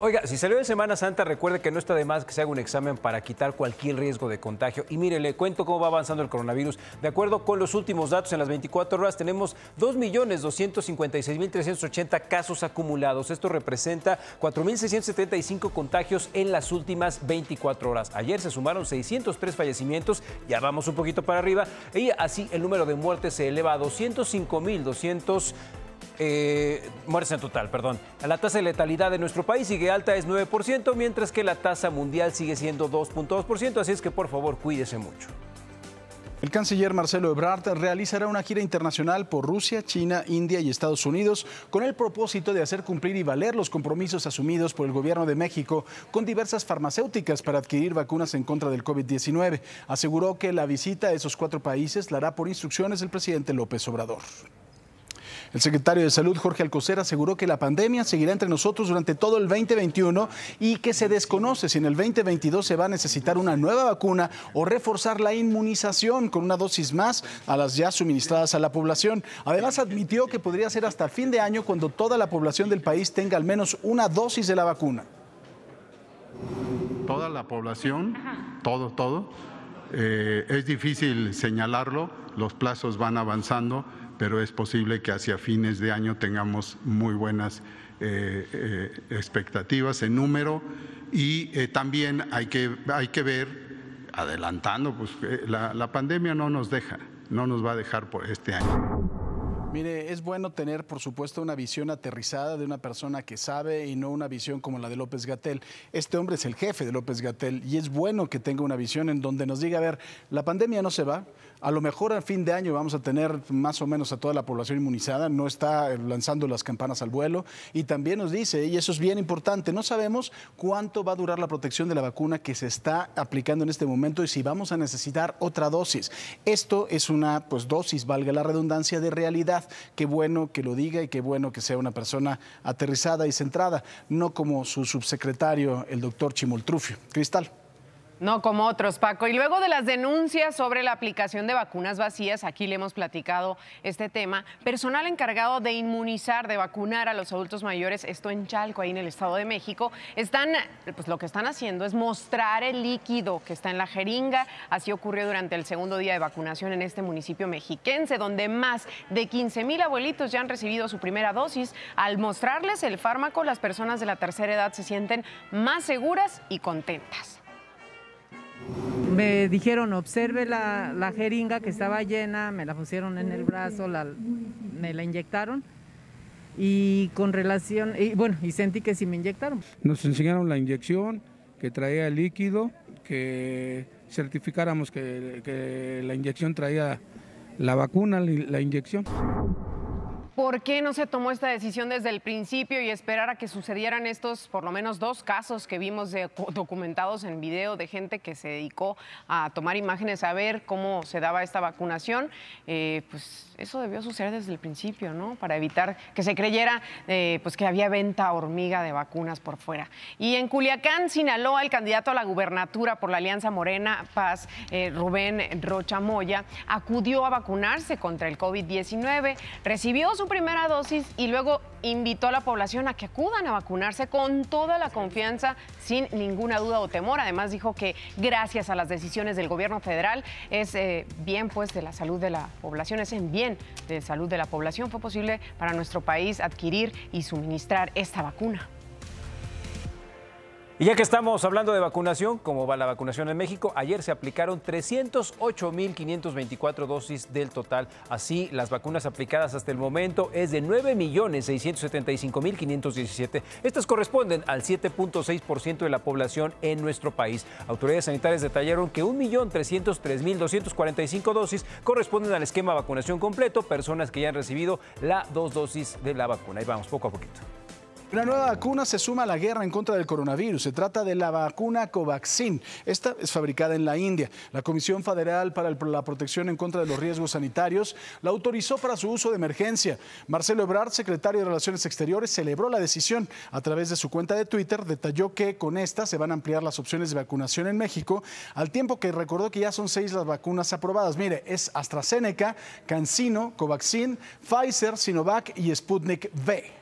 Oiga, si salió de Semana Santa, recuerde que no está de más que se haga un examen para quitar cualquier riesgo de contagio. Y mire, le cuento cómo va avanzando el coronavirus. De acuerdo con los últimos datos, en las 24 horas tenemos 2.256.380 casos acumulados. Esto representa 4.675 contagios en las últimas 24 horas. Ayer se sumaron 603 fallecimientos, ya vamos un poquito para arriba. Y así el número de muertes se eleva a 205.200 eh, muertes en total, perdón. La tasa de letalidad de nuestro país sigue alta, es 9%, mientras que la tasa mundial sigue siendo 2.2%, así es que por favor cuídese mucho. El canciller Marcelo Ebrard realizará una gira internacional por Rusia, China, India y Estados Unidos con el propósito de hacer cumplir y valer los compromisos asumidos por el gobierno de México con diversas farmacéuticas para adquirir vacunas en contra del COVID-19. Aseguró que la visita a esos cuatro países la hará por instrucciones del presidente López Obrador. El secretario de Salud, Jorge Alcocer, aseguró que la pandemia seguirá entre nosotros durante todo el 2021 y que se desconoce si en el 2022 se va a necesitar una nueva vacuna o reforzar la inmunización con una dosis más a las ya suministradas a la población. Además, admitió que podría ser hasta fin de año cuando toda la población del país tenga al menos una dosis de la vacuna. Toda la población, todo, todo. Eh, es difícil señalarlo, los plazos van avanzando, pero es posible que hacia fines de año tengamos muy buenas eh, eh, expectativas en número y eh, también hay que, hay que ver, adelantando, pues la, la pandemia no nos deja, no nos va a dejar por este año. Mire, es bueno tener, por supuesto, una visión aterrizada de una persona que sabe y no una visión como la de López Gatel. Este hombre es el jefe de López Gatel y es bueno que tenga una visión en donde nos diga, a ver, la pandemia no se va, a lo mejor a fin de año vamos a tener más o menos a toda la población inmunizada, no está eh, lanzando las campanas al vuelo y también nos dice, y eso es bien importante, no sabemos cuánto va a durar la protección de la vacuna que se está aplicando en este momento y si vamos a necesitar otra dosis. Esto es una pues, dosis, valga la redundancia, de realidad Qué bueno que lo diga y qué bueno que sea una persona aterrizada y centrada, no como su subsecretario, el doctor Chimoltrufio. Cristal. No como otros, Paco. Y luego de las denuncias sobre la aplicación de vacunas vacías, aquí le hemos platicado este tema, personal encargado de inmunizar, de vacunar a los adultos mayores, esto en Chalco, ahí en el Estado de México, están, pues lo que están haciendo es mostrar el líquido que está en la jeringa. Así ocurrió durante el segundo día de vacunación en este municipio mexiquense, donde más de 15 mil abuelitos ya han recibido su primera dosis. Al mostrarles el fármaco, las personas de la tercera edad se sienten más seguras y contentas. Me dijeron, observe la, jeringa que estaba llena, me la pusieron en el brazo, la, me la inyectaron y con relación, y bueno, y sentí que sí me inyectaron. Nos enseñaron la inyección, que traía líquido, que certificáramos que, que la inyección traía la vacuna, la inyección. ¿Por qué no se tomó esta decisión desde el principio y esperar a que sucedieran estos, por lo menos dos casos que vimos documentados en video de gente que se dedicó a tomar imágenes, a ver cómo se daba esta vacunación? Eh, pues eso debió suceder desde el principio, ¿no? Para evitar que se creyera eh, pues que había venta hormiga de vacunas por fuera. Y en Culiacán, Sinaloa, el candidato a la gubernatura por la Alianza Morena Paz, eh, Rubén Rocha Moya, acudió a vacunarse contra el COVID-19, recibió su primera dosis y luego invitó a la población a que acudan a vacunarse con toda la confianza, sin ninguna duda o temor. Además dijo que gracias a las decisiones del gobierno federal es eh, bien pues de la salud de la población, es en bien de salud de la población, fue posible para nuestro país adquirir y suministrar esta vacuna. Y ya que estamos hablando de vacunación, ¿cómo va la vacunación en México? Ayer se aplicaron 308.524 dosis del total. Así, las vacunas aplicadas hasta el momento es de 9.675.517. Estas corresponden al 7.6% de la población en nuestro país. Autoridades sanitarias detallaron que 1.303.245 dosis corresponden al esquema vacunación completo, personas que ya han recibido la dos dosis de la vacuna. Ahí vamos, poco a poquito. Una nueva vacuna se suma a la guerra en contra del coronavirus. Se trata de la vacuna Covaxin. Esta es fabricada en la India. La Comisión Federal para la Protección en contra de los Riesgos Sanitarios la autorizó para su uso de emergencia. Marcelo Ebrard, secretario de Relaciones Exteriores, celebró la decisión. A través de su cuenta de Twitter detalló que con esta se van a ampliar las opciones de vacunación en México, al tiempo que recordó que ya son seis las vacunas aprobadas. Mire, es AstraZeneca, CanSino, Covaxin, Pfizer, Sinovac y Sputnik V.